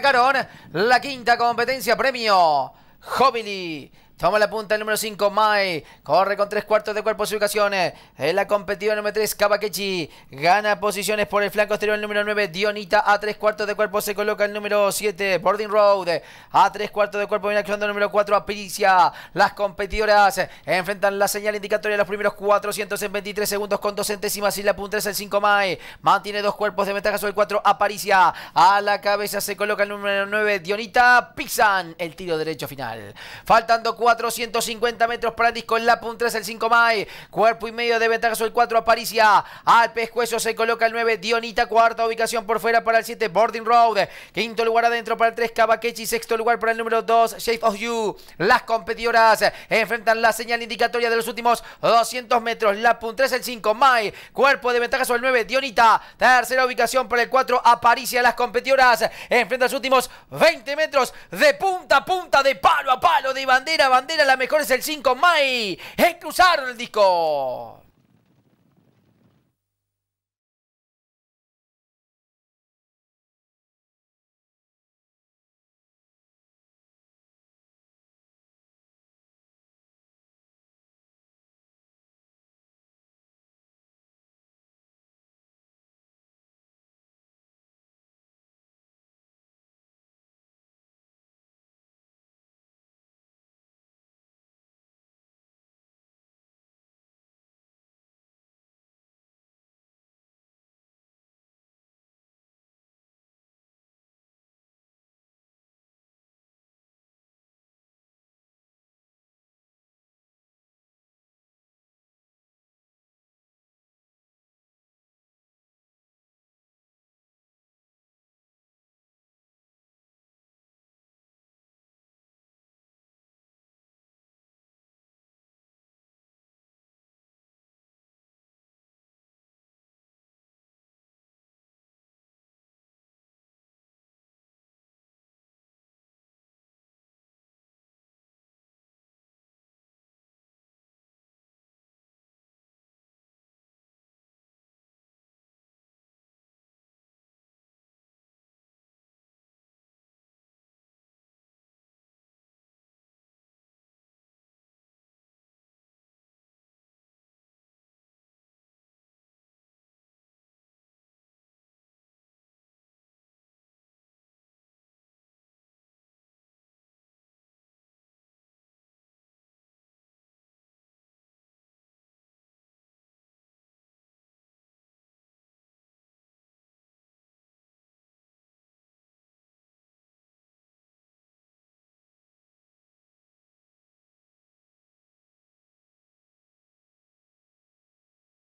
cargaron la quinta competencia premio Jovili Toma la punta el número 5, Mai. Corre con tres cuartos de cuerpo sus ubicaciones. En la competitiva número 3, Kabakechi. Gana posiciones por el flanco exterior el número 9, Dionita. A tres cuartos de cuerpo se coloca el número 7, Boarding Road. A tres cuartos de cuerpo viene actuando el número 4, Apiricia. Las competidoras enfrentan la señal indicatoria los primeros 423 en segundos con dos centésimas. Y la punta es el 5, Mai. Mantiene dos cuerpos de ventaja sobre el 4, Aparicia. A la cabeza se coloca el número 9, Dionita. Pixan. el tiro derecho final. Faltando cuatro 450 metros para el disco. En la punta el 5 May. Cuerpo y medio de ventaja sobre el 4 Aparicia. Al pescuezo se coloca el 9 Dionita. Cuarta ubicación por fuera para el 7 Boarding Road. Quinto lugar adentro para el 3 Cabaquechi. Sexto lugar para el número 2 Shape of You. Las competidoras enfrentan la señal indicatoria de los últimos 200 metros. La punta el 5 May. Cuerpo de ventaja sobre el 9 Dionita. Tercera ubicación para el 4 Aparicia. Las competidoras enfrentan los últimos 20 metros de punta a punta, de palo a palo, de bandera a bandera, la mejor es el 5, Mai. cruzar el disco.